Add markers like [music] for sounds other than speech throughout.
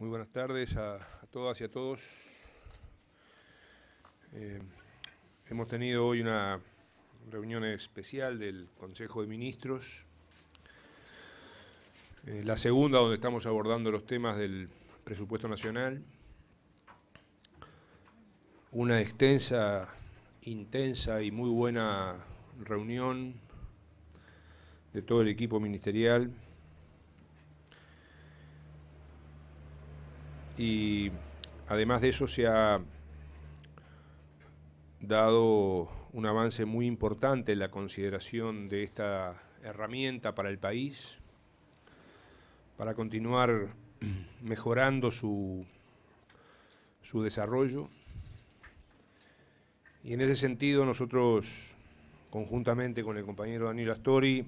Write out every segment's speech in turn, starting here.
Muy buenas tardes a, todas y a todos. Eh, hemos tenido hoy una reunión especial del Consejo de Ministros, eh, la segunda donde estamos abordando los temas del presupuesto nacional, una extensa, intensa y muy buena reunión de todo el equipo ministerial y además de eso se ha dado un avance muy importante en la consideración de esta herramienta para el país, para continuar mejorando su, su desarrollo. Y en ese sentido nosotros, conjuntamente con el compañero Danilo Astori,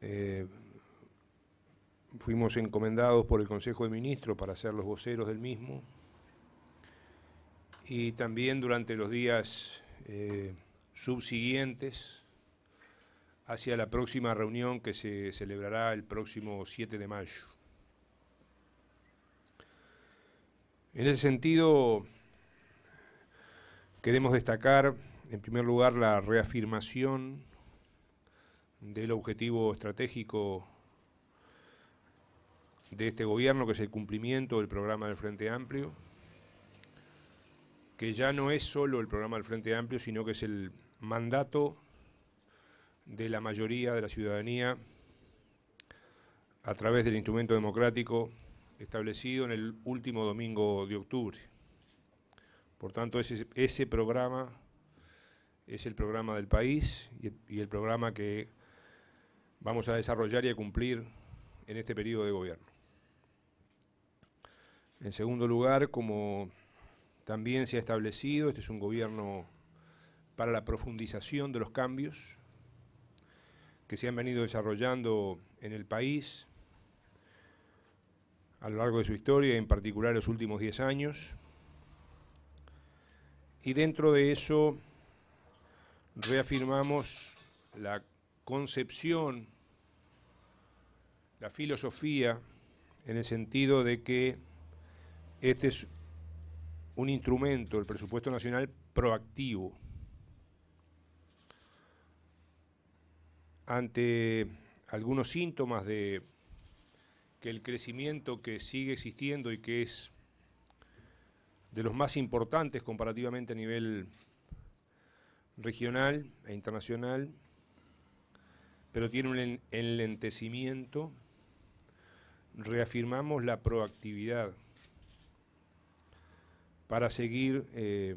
eh, fuimos encomendados por el Consejo de Ministros para ser los voceros del mismo. Y también durante los días eh, subsiguientes, hacia la próxima reunión que se celebrará el próximo 7 de mayo. En ese sentido, queremos destacar, en primer lugar, la reafirmación del objetivo estratégico de este gobierno, que es el cumplimiento del programa del Frente Amplio, que ya no es solo el programa del Frente Amplio, sino que es el mandato de la mayoría de la ciudadanía a través del instrumento democrático establecido en el último domingo de octubre. Por tanto, ese, programa es el programa del país y, y el programa que vamos a desarrollar y a cumplir en este periodo de gobierno. En segundo lugar, como también se ha establecido, este es un gobierno para la profundización de los cambios que se han venido desarrollando en el país a lo largo de su historia, en particular los últimos 10 años. Y dentro de eso reafirmamos la concepción, la filosofía, en el sentido de que este es un instrumento, el presupuesto nacional, proactivo. Ante algunos síntomas de que el crecimiento que sigue existiendo y que es de los más importantes comparativamente a nivel regional e internacional, pero tiene un enlentecimiento, reafirmamos la proactividad para seguir eh,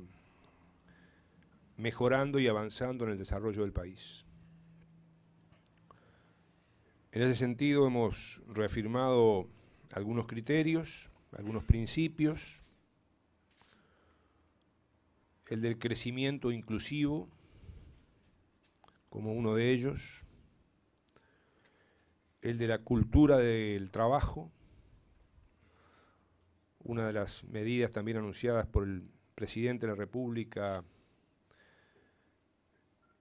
mejorando y avanzando en el desarrollo del país. En ese sentido hemos reafirmado algunos criterios, algunos principios, el del crecimiento inclusivo como uno de ellos, el de la cultura del trabajo, una de las medidas también anunciadas por el presidente de la República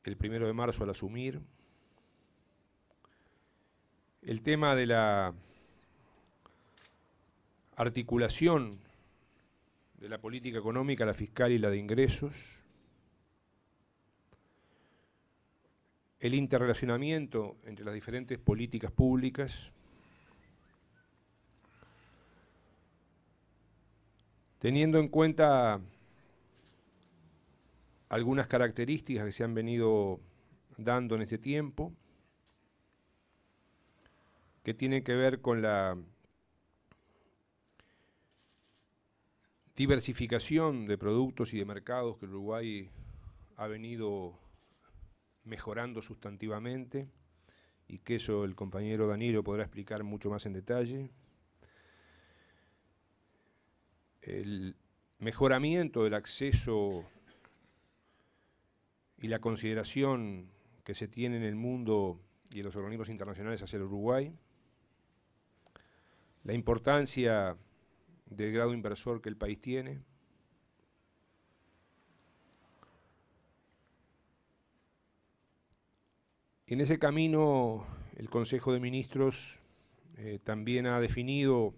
el primero de marzo al asumir. El tema de la articulación de la política económica, la fiscal y la de ingresos. El interrelacionamiento entre las diferentes políticas públicas. Teniendo en cuenta algunas características que se han venido dando en este tiempo, que tienen que ver con la diversificación de productos y de mercados que Uruguay ha venido mejorando sustantivamente y que eso el compañero Danilo podrá explicar mucho más en detalle el mejoramiento del acceso y la consideración que se tiene en el mundo y en los organismos internacionales hacia el Uruguay, la importancia del grado inversor que el país tiene, En ese camino, el Consejo de Ministros eh, también ha definido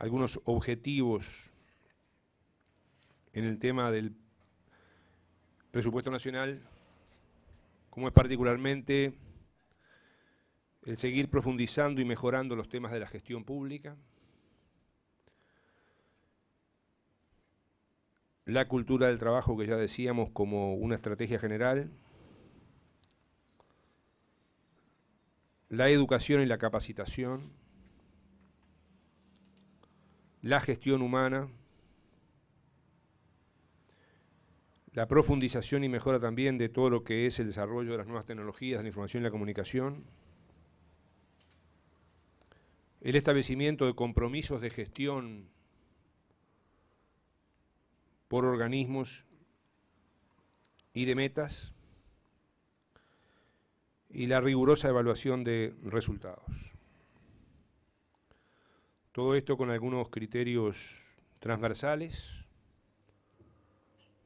algunos objetivos en el tema del presupuesto nacional, como es particularmente el seguir profundizando y mejorando los temas de la gestión pública, la cultura del trabajo que ya decíamos como una estrategia general, la educación y la capacitación, la gestión humana, la profundización y mejora también de todo lo que es el desarrollo de las nuevas tecnologías, de la información y la comunicación, el establecimiento de compromisos de gestión por organismos y de metas, y la rigurosa evaluación de resultados. Todo esto con algunos criterios transversales,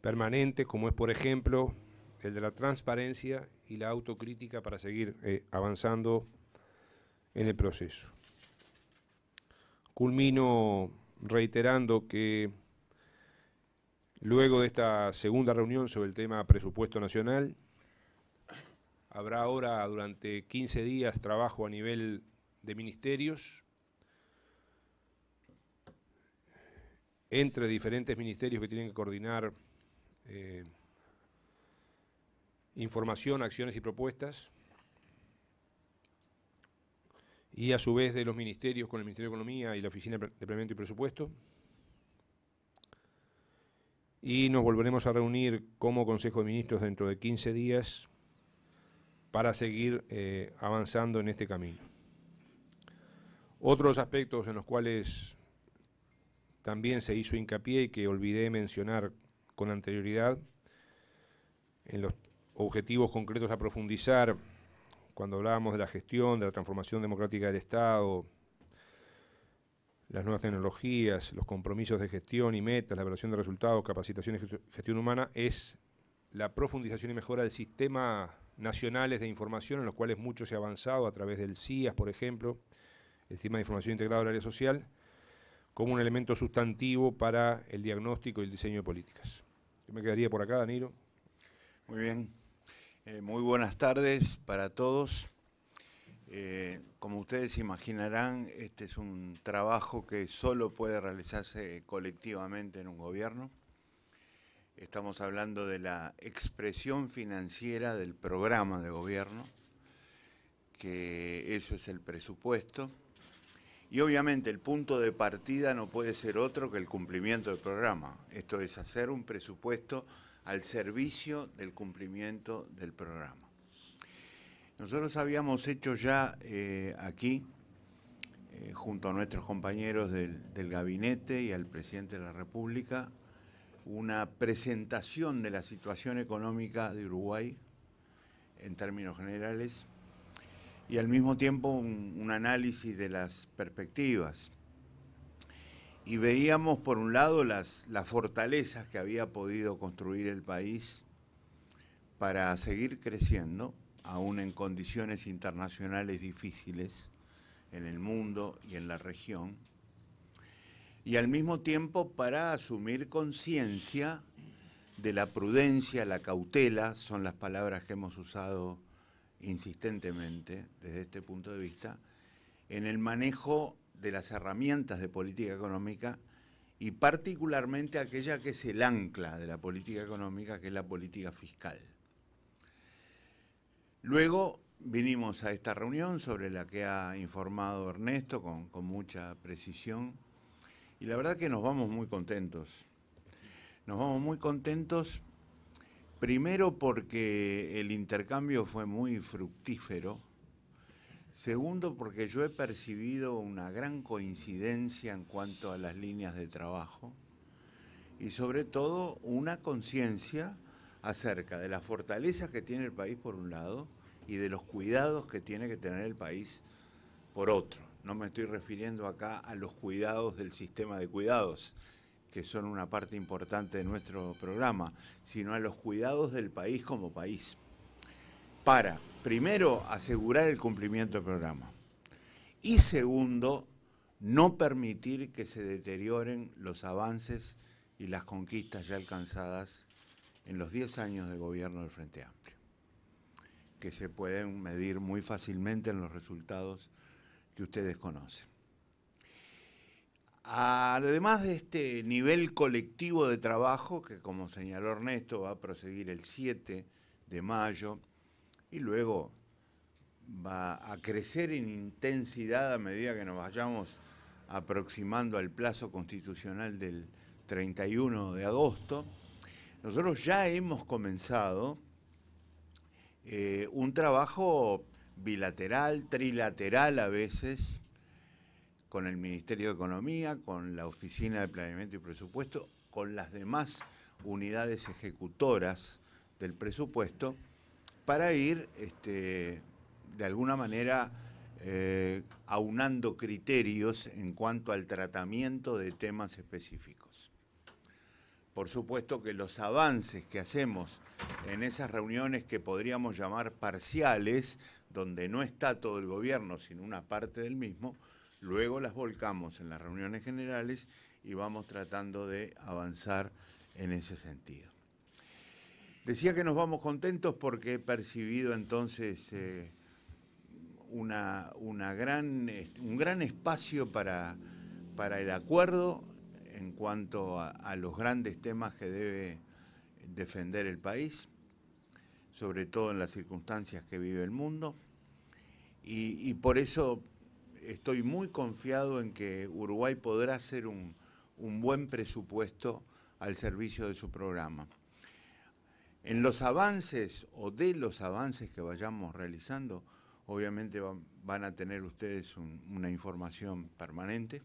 permanentes, como es por ejemplo el de la transparencia y la autocrítica para seguir eh, avanzando en el proceso. Culmino reiterando que luego de esta segunda reunión sobre el tema presupuesto nacional, habrá ahora durante 15 días trabajo a nivel de ministerios entre diferentes ministerios que tienen que coordinar eh, información, acciones y propuestas, y a su vez de los ministerios con el Ministerio de Economía y la Oficina de Planeamiento y Presupuesto. Y nos volveremos a reunir como Consejo de Ministros dentro de 15 días para seguir eh, avanzando en este camino. Otros aspectos en los cuales también se hizo hincapié y que olvidé mencionar con anterioridad en los objetivos concretos a profundizar cuando hablábamos de la gestión, de la transformación democrática del Estado, las nuevas tecnologías, los compromisos de gestión y metas, la evaluación de resultados, capacitación y gestión humana, es la profundización y mejora del sistema nacionales de información, en los cuales mucho se ha avanzado a través del CIAS, por ejemplo, el Sistema de Información Integrado del Área Social, como un elemento sustantivo para el diagnóstico y el diseño de políticas. Yo me quedaría por acá, Danilo. Muy bien. Eh, muy buenas tardes para todos. Eh, como ustedes imaginarán, este es un trabajo que solo puede realizarse colectivamente en un gobierno. Estamos hablando de la expresión financiera del programa de gobierno, que eso es el presupuesto y obviamente el punto de partida no puede ser otro que el cumplimiento del programa, esto es hacer un presupuesto al servicio del cumplimiento del programa. Nosotros habíamos hecho ya eh, aquí, eh, junto a nuestros compañeros del gabinete y al presidente de la República, una presentación de la situación económica de Uruguay en términos generales y al mismo tiempo un, análisis de las perspectivas. Y veíamos por un lado las, las fortalezas que había podido construir el país para seguir creciendo, aún en condiciones internacionales difíciles en el mundo y en la región, y al mismo tiempo para asumir conciencia de la prudencia, la cautela, son las palabras que hemos usado insistentemente desde este punto de vista en el manejo de las herramientas de política económica y particularmente aquella que es el ancla de la política económica, que es la política fiscal. Luego vinimos a esta reunión sobre la que ha informado Ernesto con, mucha precisión y la verdad que nos vamos muy contentos. Nos vamos muy contentos Primero porque el intercambio fue muy fructífero. Segundo porque yo he percibido una gran coincidencia en cuanto a las líneas de trabajo y sobre todo una conciencia acerca de las fortalezas que tiene el país por un lado y de los cuidados que tiene que tener el país por otro. No me estoy refiriendo acá a los cuidados del sistema de cuidados, que son una parte importante de nuestro programa, sino a los cuidados del país como país. Para, primero, asegurar el cumplimiento del programa. Y segundo, no permitir que se deterioren los avances y las conquistas ya alcanzadas en los 10 años de gobierno del Frente Amplio, que se pueden medir muy fácilmente en los resultados que ustedes conocen. Ah, además de este nivel colectivo de trabajo, que como señaló Ernesto va a proseguir el 7 de mayo y luego va a crecer en intensidad a medida que nos vayamos aproximando al plazo constitucional del 31 de agosto, nosotros ya hemos comenzado eh, un trabajo bilateral, trilateral a veces, con el Ministerio de Economía, con la Oficina de Planeamiento y Presupuesto, con las demás unidades ejecutoras del presupuesto, para ir este, de alguna manera eh, aunando criterios en cuanto al tratamiento de temas específicos. Por supuesto que los avances que hacemos en esas reuniones que podríamos llamar parciales, donde no está todo el gobierno, sino una parte del mismo, Luego las volcamos en las reuniones generales y vamos tratando de avanzar en ese sentido. Decía que nos vamos contentos porque he percibido entonces eh, una, gran, un gran espacio para, para el acuerdo en cuanto a, los grandes temas que debe defender el país, sobre todo en las circunstancias que vive el mundo. y por eso estoy muy confiado en que Uruguay podrá hacer un, buen presupuesto al servicio de su programa. En los avances o de los avances que vayamos realizando, obviamente van, a tener ustedes una información permanente,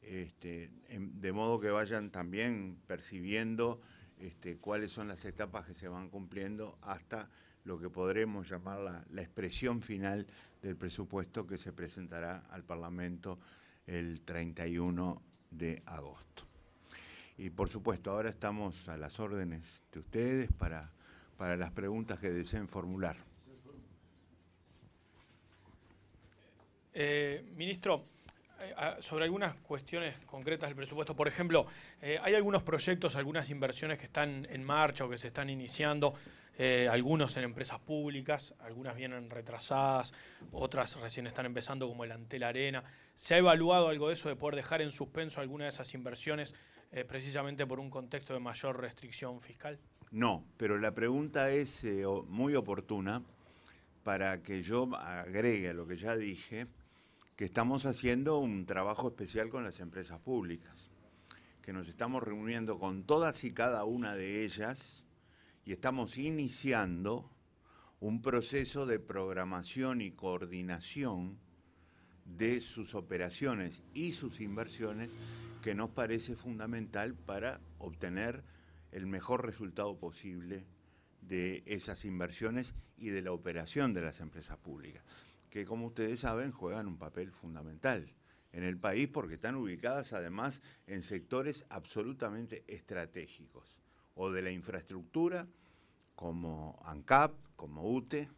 este, de modo que vayan también percibiendo este, cuáles son las etapas que se van cumpliendo hasta lo que podremos llamar la, la expresión final del presupuesto que se presentará al Parlamento el 31 de agosto. Y por supuesto, ahora estamos a las órdenes de ustedes para, para las preguntas que deseen formular. Eh, ministro, eh, ah, sobre algunas cuestiones concretas del presupuesto, por ejemplo, eh, hay algunos proyectos, algunas inversiones que están en marcha o que se están iniciando eh, algunos en empresas públicas, algunas vienen retrasadas, otras recién están empezando como el Antel Arena. ¿Se ha evaluado algo de eso, de poder dejar en suspenso alguna de esas inversiones eh, precisamente por un contexto de mayor restricción fiscal? No, pero la pregunta es eh, muy oportuna para que yo agregue a lo que ya dije, que estamos haciendo un trabajo especial con las empresas públicas, que nos estamos reuniendo con todas y cada una de ellas y estamos iniciando un proceso de programación y coordinación de sus operaciones y sus inversiones que nos parece fundamental para obtener el mejor resultado posible de esas inversiones y de la operación de las empresas públicas, que como ustedes saben juegan un papel fundamental en el país porque están ubicadas además en sectores absolutamente estratégicos o de la infraestructura, como ANCAP, como UTE,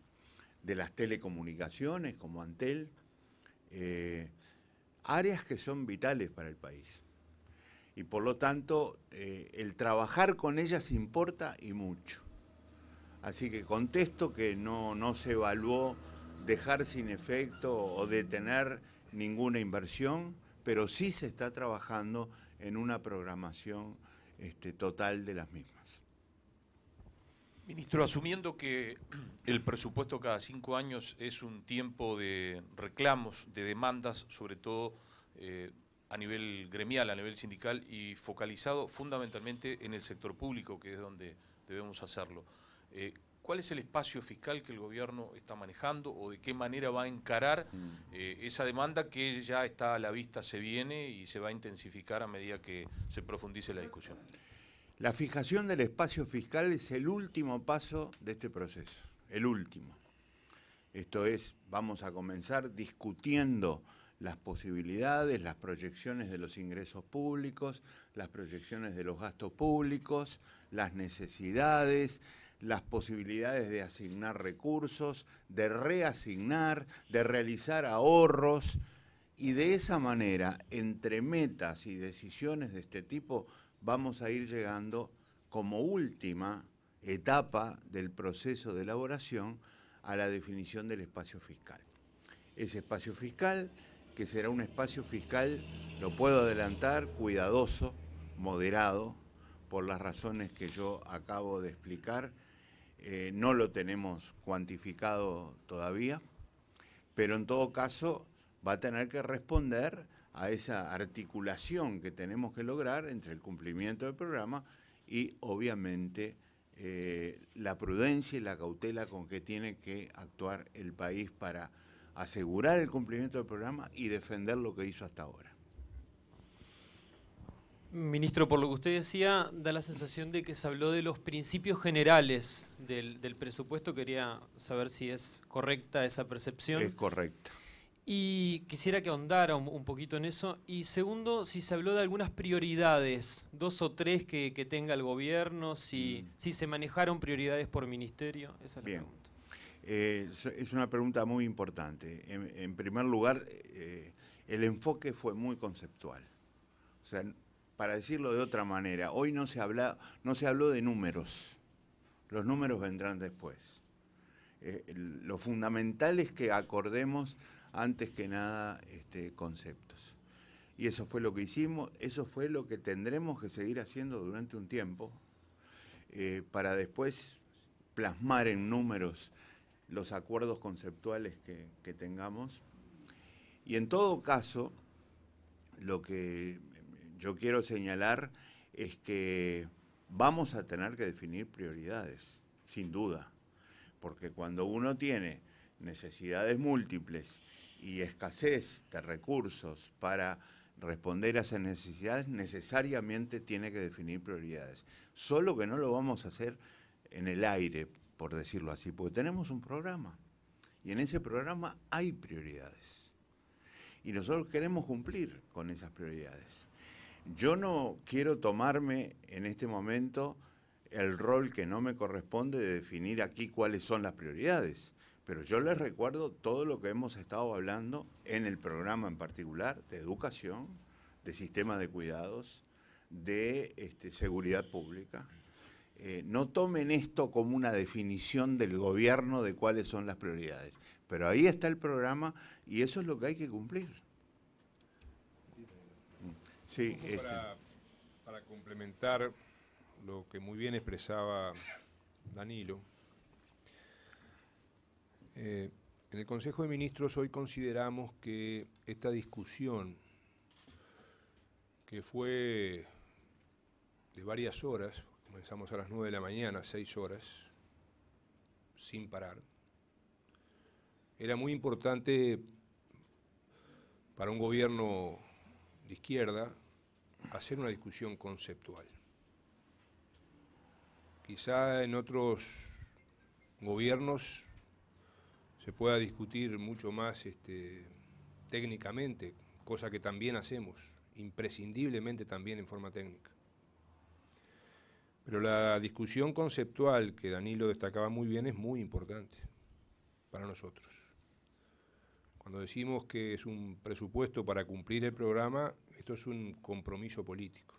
de las telecomunicaciones, como Antel, eh, áreas que son vitales para el país. Y por lo tanto, eh, el trabajar con ellas importa y mucho. Así que contesto que no, no se evaluó dejar sin efecto o detener ninguna inversión, pero sí se está trabajando en una programación este, total de las mismas. Ministro, asumiendo que [clears throat] el presupuesto cada cinco años es un tiempo de reclamos, de demandas, sobre todo eh, a nivel gremial, a nivel sindical y focalizado fundamentalmente en el sector público, que es donde debemos hacerlo. Eh, ¿Cuál es el espacio fiscal que el gobierno está manejando o de qué manera va a encarar mm. eh, esa demanda que ya está a la vista, se viene y se va a intensificar a medida que se profundice la discusión? La fijación del espacio fiscal es el último paso de este proceso, el último. Esto es, vamos a comenzar discutiendo las posibilidades, las proyecciones de los ingresos públicos, las proyecciones de los gastos públicos, las necesidades, las posibilidades de asignar recursos, de reasignar, de realizar ahorros y de esa manera, entre metas y decisiones de este tipo, vamos a ir llegando como última etapa del proceso de elaboración a la definición del espacio fiscal. Ese espacio fiscal, que será un espacio fiscal, lo puedo adelantar, cuidadoso, moderado, por las razones que yo acabo de explicar, eh, no lo tenemos cuantificado todavía, pero en todo caso va a tener que responder a esa articulación que tenemos que lograr entre el cumplimiento del programa y obviamente eh, la prudencia y la cautela con que tiene que actuar el país para asegurar el cumplimiento del programa y defender lo que hizo hasta ahora. Ministro, por lo que usted decía, da la sensación de que se habló de los principios generales del, presupuesto. Quería saber si es correcta esa percepción. Es correcta. Y quisiera que ahondara un, poquito en eso. Y segundo, si se habló de algunas prioridades, dos o tres que, tenga el gobierno, mm. si, se manejaron prioridades por ministerio. es eh, es una pregunta muy importante. En, primer lugar, eh, el enfoque fue muy conceptual. O sea, para decirlo de otra manera, hoy no se, habla, no se habló de números. Los números vendrán después. Eh, lo fundamental es que acordemos antes que nada este, conceptos. Y eso fue lo que hicimos, eso fue lo que tendremos que seguir haciendo durante un tiempo eh, para después plasmar en números los acuerdos conceptuales que tengamos. Y en todo caso, lo que yo quiero señalar es que vamos a tener que definir prioridades, sin duda, porque cuando uno tiene necesidades múltiples y escasez de recursos para responder a esas necesidades, necesariamente tiene que definir prioridades. Solo que no lo vamos a hacer en el aire, por decirlo así, porque tenemos un programa y en ese programa hay prioridades. Y nosotros queremos cumplir con esas prioridades. Yo no quiero tomarme en este momento el rol que no me corresponde de definir aquí cuáles son las prioridades, pero yo les recuerdo todo lo que hemos estado hablando en el programa en particular de educación, de sistema de cuidados, de este, seguridad pública. Eh, no tomen esto como una definición del gobierno de cuáles son las prioridades, pero ahí está el programa y eso es lo que hay que cumplir. Sí, este. para, complementar lo que muy bien expresaba Danilo, eh, en el Consejo de Ministros hoy consideramos que esta discusión, que fue de varias horas, comenzamos a las 9 de la mañana, 6 horas, sin parar, era muy importante para un gobierno de izquierda hacer una discusión conceptual. Quizá en otros gobiernos se pueda discutir mucho más este, técnicamente, cosa que también hacemos, imprescindiblemente también en forma técnica. Pero la discusión conceptual que Danilo destacaba muy bien es muy importante para nosotros. Cuando decimos que es un presupuesto para cumplir el programa, esto es un compromiso político.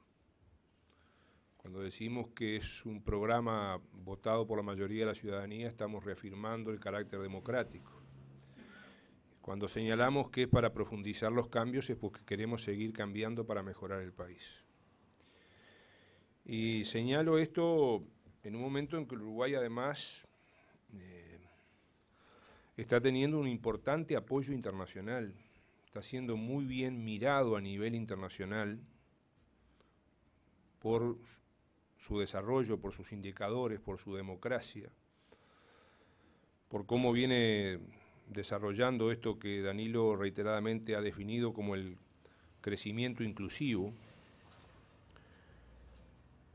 Cuando decimos que es un programa votado por la mayoría de la ciudadanía, estamos reafirmando el carácter democrático. Cuando señalamos que es para profundizar los cambios es porque queremos seguir cambiando para mejorar el país. Y señalo esto en un momento en que Uruguay además eh, está teniendo un importante apoyo internacional, está siendo muy bien mirado a nivel internacional por su desarrollo, por sus indicadores, por su democracia, por cómo viene desarrollando esto que Danilo reiteradamente ha definido como el crecimiento inclusivo.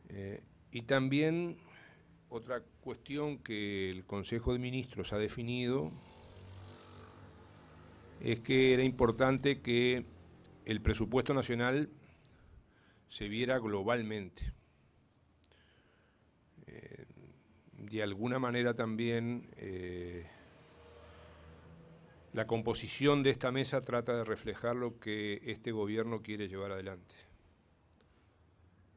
Eh, y también otra cuestión que el Consejo de Ministros ha definido es que era importante que el presupuesto nacional se viera globalmente. Eh, de alguna manera también eh, la composición de esta mesa trata de reflejar lo que este gobierno quiere llevar adelante.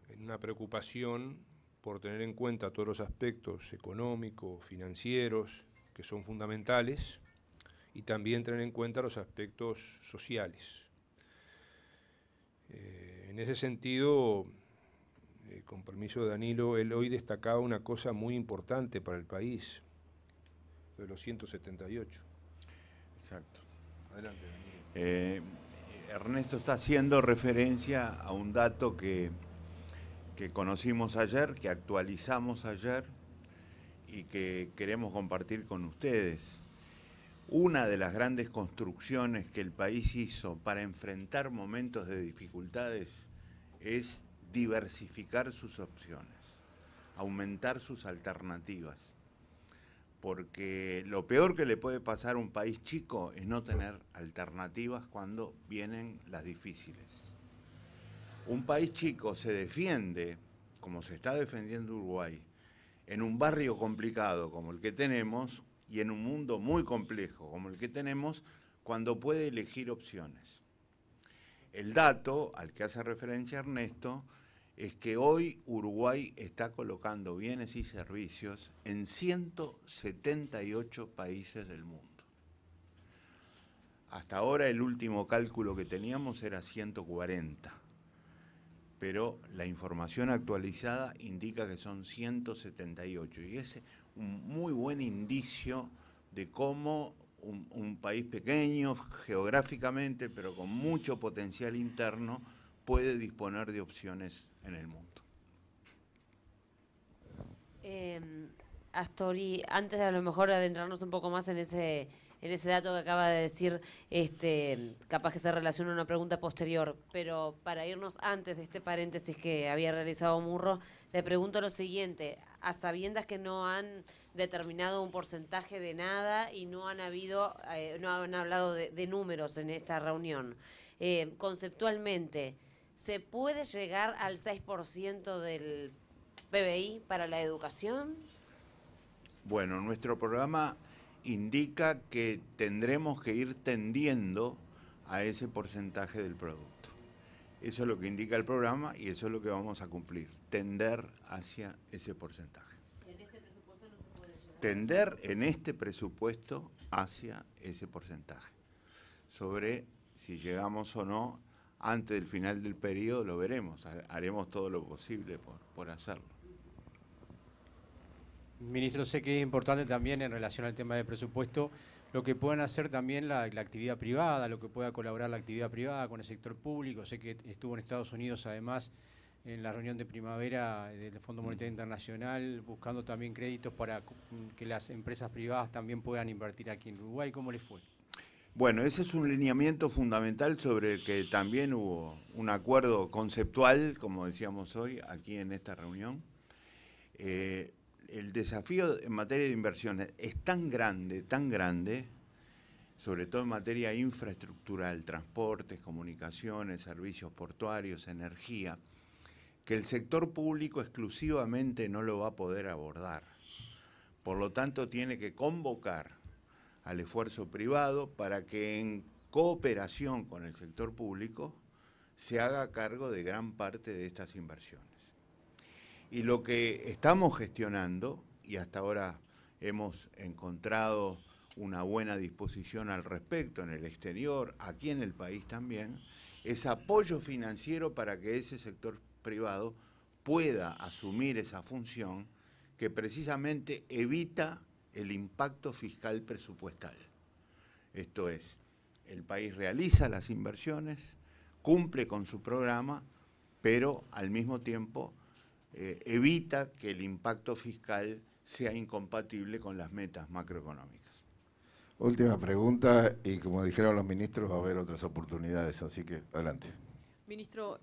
En una preocupación por tener en cuenta todos los aspectos económicos, financieros, que son fundamentales, y también tener en cuenta los aspectos sociales. Eh, en ese sentido, eh, con permiso de Danilo, él hoy destacaba una cosa muy importante para el país, de los 178. Exacto. Adelante, eh, Ernesto está haciendo referencia a un dato que, que conocimos ayer, que actualizamos ayer y que queremos compartir con ustedes una de las grandes construcciones que el país hizo para enfrentar momentos de dificultades es diversificar sus opciones, aumentar sus alternativas. Porque lo peor que le puede pasar a un país chico es no tener alternativas cuando vienen las difíciles. Un país chico se defiende, como se está defendiendo Uruguay, en un barrio complicado como el que tenemos, y en un mundo muy complejo como el que tenemos, cuando puede elegir opciones. El dato al que hace referencia Ernesto es que hoy Uruguay está colocando bienes y servicios en 178 países del mundo. Hasta ahora el último cálculo que teníamos era 140, pero la información actualizada indica que son 178 y ese un muy buen indicio de cómo un, país pequeño geográficamente, pero con mucho potencial interno, puede disponer de opciones en el mundo. Em, Astori, antes de a lo mejor adentrarnos un poco más en ese en ese dato que acaba de decir, este, capaz que se relaciona una pregunta posterior, pero para irnos antes de este paréntesis que había realizado Murro, le pregunto lo siguiente, a sabiendas que no han determinado un porcentaje de nada y no han habido, eh, no han hablado de, números en esta reunión, eh, conceptualmente, ¿se puede llegar al 6% del PBI para la educación? Bueno, nuestro programa indica que tendremos que ir tendiendo a ese porcentaje del producto. Eso es lo que indica el programa y eso es lo que vamos a cumplir, tender hacia ese porcentaje. En este presupuesto no se puede llegar. Tender en este presupuesto hacia ese porcentaje. Sobre si llegamos o no antes del final del periodo lo veremos, haremos todo lo posible por, por hacerlo. Ministro, sé que es importante también en relación al tema de presupuesto lo que puedan hacer también la, actividad privada, lo que pueda colaborar la actividad privada con el sector público. Sé que estuvo en Estados Unidos además en la reunión de primavera del Fondo Monetario mm. Internacional buscando también créditos para que las empresas privadas también puedan invertir aquí en Uruguay. ¿Cómo les fue? Bueno, ese es un lineamiento fundamental sobre el que también hubo un acuerdo conceptual, como decíamos hoy, aquí en esta reunión. Eh, el desafío en materia de inversiones es tan grande, tan grande, sobre todo en materia infraestructural, transportes, comunicaciones, servicios portuarios, energía, que el sector público exclusivamente no lo va a poder abordar. Por lo tanto, tiene que convocar al esfuerzo privado para que en cooperación con el sector público se haga cargo de gran parte de estas inversiones. Y lo que estamos gestionando, y hasta ahora hemos encontrado una buena disposición al respecto en el exterior, aquí en el país también, es apoyo financiero para que ese sector privado pueda asumir esa función que precisamente evita el impacto fiscal presupuestal. Esto es, el país realiza las inversiones, cumple con su programa, pero al mismo tiempo eh, evita que el impacto fiscal sea incompatible con las metas macroeconómicas. Última pregunta y como dijeron los ministros va a haber otras oportunidades, así que adelante. Ministro,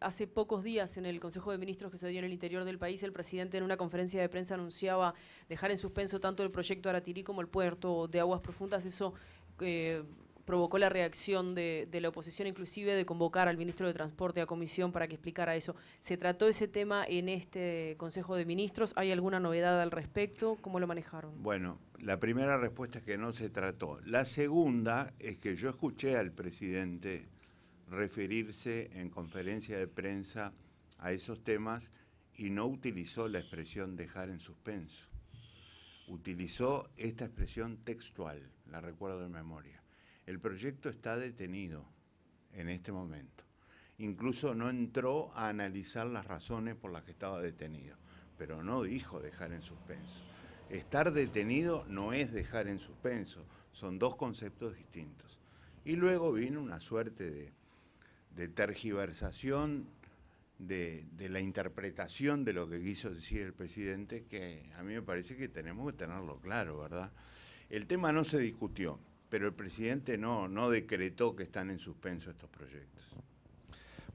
hace pocos días en el Consejo de Ministros que se dio en el interior del país, el presidente en una conferencia de prensa anunciaba dejar en suspenso tanto el proyecto Aratirí como el puerto de aguas profundas. Eso eh, provocó la reacción de, la oposición, inclusive de convocar al ministro de Transporte a comisión para que explicara eso. ¿Se trató ese tema en este Consejo de Ministros? ¿Hay alguna novedad al respecto? ¿Cómo lo manejaron? Bueno, la primera respuesta es que no se trató. La segunda es que yo escuché al presidente referirse en conferencia de prensa a esos temas y no utilizó la expresión dejar en suspenso. Utilizó esta expresión textual, la recuerdo de memoria el proyecto está detenido en este momento. Incluso no entró a analizar las razones por las que estaba detenido, pero no dijo dejar en suspenso. Estar detenido no es dejar en suspenso, son dos conceptos distintos. Y luego vino una suerte de, tergiversación de, la interpretación de lo que quiso decir el presidente, que a mí me parece que tenemos que tenerlo claro, ¿verdad? El tema no se discutió pero el presidente no, no decretó que están en suspenso estos proyectos.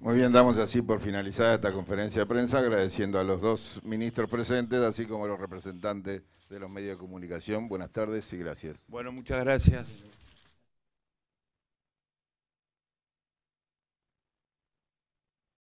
Muy bien, damos así por finalizada esta conferencia de prensa, agradeciendo a los dos ministros presentes, así como a los representantes de los medios de comunicación. Buenas tardes y gracias. Bueno, muchas gracias.